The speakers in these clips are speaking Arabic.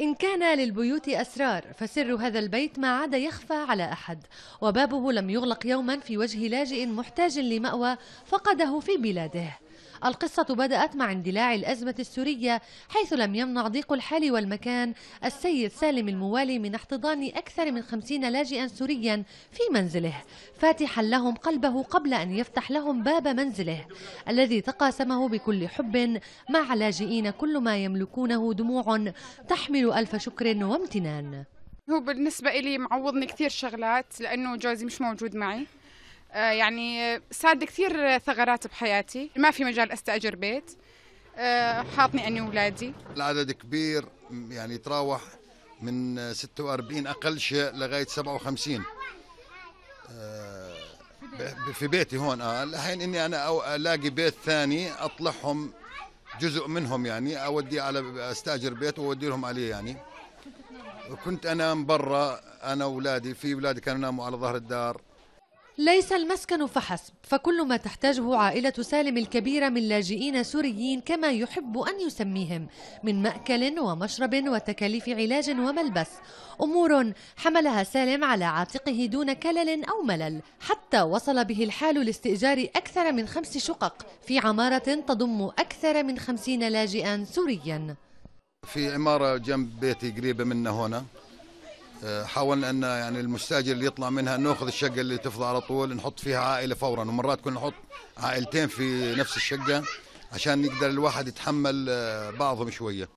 إن كان للبيوت أسرار فسر هذا البيت ما عاد يخفى على أحد وبابه لم يغلق يوما في وجه لاجئ محتاج لمأوى فقده في بلاده القصة بدأت مع اندلاع الأزمة السورية حيث لم يمنع ضيق الحال والمكان السيد سالم الموالي من احتضان أكثر من خمسين لاجئا سوريا في منزله فاتحا لهم قلبه قبل أن يفتح لهم باب منزله الذي تقاسمه بكل حب مع لاجئين كل ما يملكونه دموع تحمل ألف شكر وامتنان هو بالنسبة إلي معوضني كثير شغلات لأنه جوزي مش موجود معي آه، يعني ساد كثير ثغرات بحياتي ما في مجال استأجر بيت آه، حاطني أني اولادي العدد كبير يعني يتراوح من 46 أقل شيء لغاية 57 آه، في بيتي هون اه الحين اني انا الاقي بيت ثاني اطلعهم جزء منهم يعني اودي على استاجر بيت واودي لهم عليه يعني كنت انام برا انا واولادي في اولادي كانوا يناموا على ظهر الدار ليس المسكن فحسب فكل ما تحتاجه عائلة سالم الكبيرة من لاجئين سوريين كما يحب أن يسميهم من مأكل ومشرب وتكاليف علاج وملبس أمور حملها سالم على عاتقه دون كلل أو ملل حتى وصل به الحال لاستئجار أكثر من خمس شقق في عمارة تضم أكثر من خمسين لاجئا سوريا في عمارة جنب بيتي قريبة منا هنا حاولنا ان يعني المستاجر اللي يطلع منها ناخذ الشقه اللي تفضى على طول نحط فيها عائله فورا ومرات كنا نحط عائلتين في نفس الشقه عشان يقدر الواحد يتحمل آه، بعضهم شويه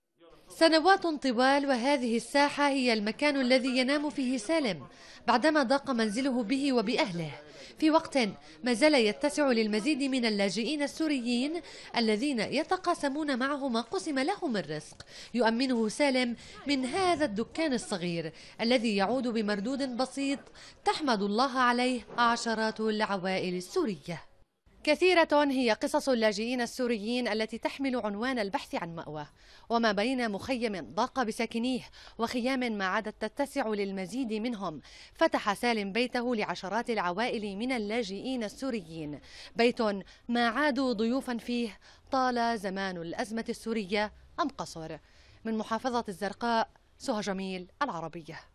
سنوات طوال وهذه الساحة هي المكان الذي ينام فيه سالم بعدما ضاق منزله به وبأهله في وقت ما زال يتسع للمزيد من اللاجئين السوريين الذين يتقاسمون معه ما قسم لهم الرزق يؤمنه سالم من هذا الدكان الصغير الذي يعود بمردود بسيط تحمد الله عليه عشرات العوائل السوريه كثيرة هي قصص اللاجئين السوريين التي تحمل عنوان البحث عن مأوى وما بين مخيم ضاق بساكنيه وخيام ما عادت تتسع للمزيد منهم فتح سالم بيته لعشرات العوائل من اللاجئين السوريين بيت ما عادوا ضيوفا فيه طال زمان الأزمة السورية أم قصر من محافظة الزرقاء سهى جميل العربية